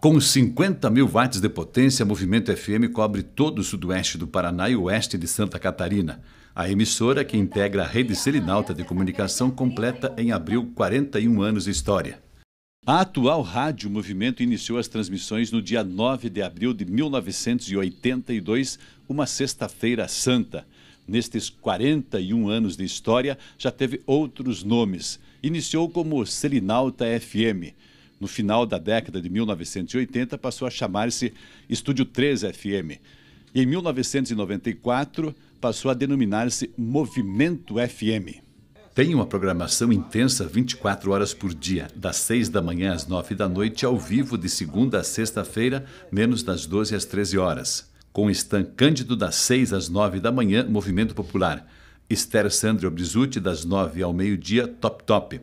Com 50 mil watts de potência, Movimento FM cobre todo o sudoeste do Paraná e oeste de Santa Catarina. A emissora, que integra a rede Selinalta de Comunicação, completa em abril 41 anos de história. A atual Rádio Movimento iniciou as transmissões no dia 9 de abril de 1982, uma sexta-feira santa. Nestes 41 anos de história, já teve outros nomes. Iniciou como Selinalta FM no final da década de 1980, passou a chamar-se Estúdio 3 FM. E em 1994, passou a denominar-se Movimento FM. Tem uma programação intensa 24 horas por dia, das 6 da manhã às 9 da noite, ao vivo de segunda a sexta-feira, menos das 12 às 13 horas. Com Stan Cândido, das 6 às 9 da manhã, Movimento Popular. Esther Sandro Obrizute, das 9 ao meio-dia, Top Top.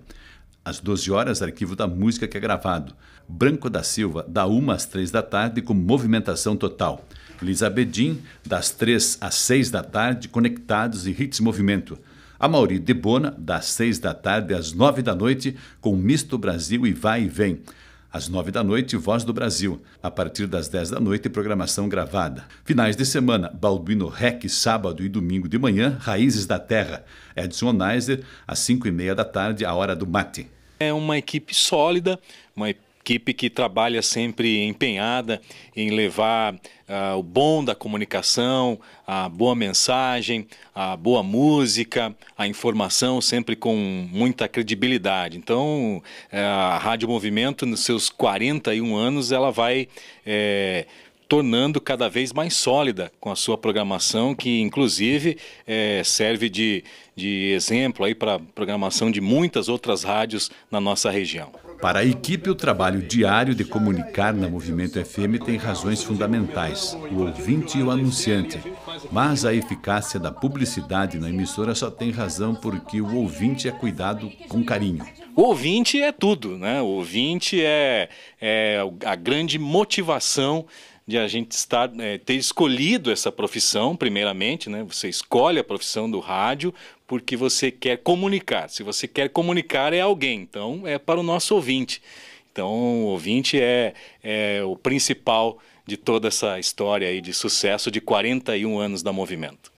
Às 12 horas, arquivo da música que é gravado. Branco da Silva, da 1 às 3 da tarde, com movimentação total. Lisa Bedin, das 3 às 6 da tarde, conectados e hits movimento. A Mauri Bona, das 6 da tarde às 9 da noite, com Misto Brasil e Vai e Vem às 9 da noite, Voz do Brasil, a partir das 10 da noite, programação gravada. Finais de semana, Balduino Rec, sábado e domingo de manhã, Raízes da Terra, Edson Onaiser, às 5 e meia da tarde, a hora do mate. É uma equipe sólida, uma equipe que trabalha sempre empenhada em levar uh, o bom da comunicação, a boa mensagem, a boa música, a informação sempre com muita credibilidade. Então, eh, a Rádio Movimento, nos seus 41 anos, ela vai. É, tornando cada vez mais sólida com a sua programação, que inclusive é, serve de, de exemplo aí para programação de muitas outras rádios na nossa região. Para a equipe, o trabalho diário de comunicar na Movimento FM tem razões fundamentais: o ouvinte e o anunciante. Mas a eficácia da publicidade na emissora só tem razão porque o ouvinte é cuidado com carinho. O ouvinte é tudo, né? O ouvinte é, é a grande motivação de a gente estar, é, ter escolhido essa profissão, primeiramente, né? Você escolhe a profissão do rádio porque você quer comunicar. Se você quer comunicar, é alguém. Então, é para o nosso ouvinte. Então, o ouvinte é, é o principal de toda essa história aí de sucesso de 41 anos da Movimento.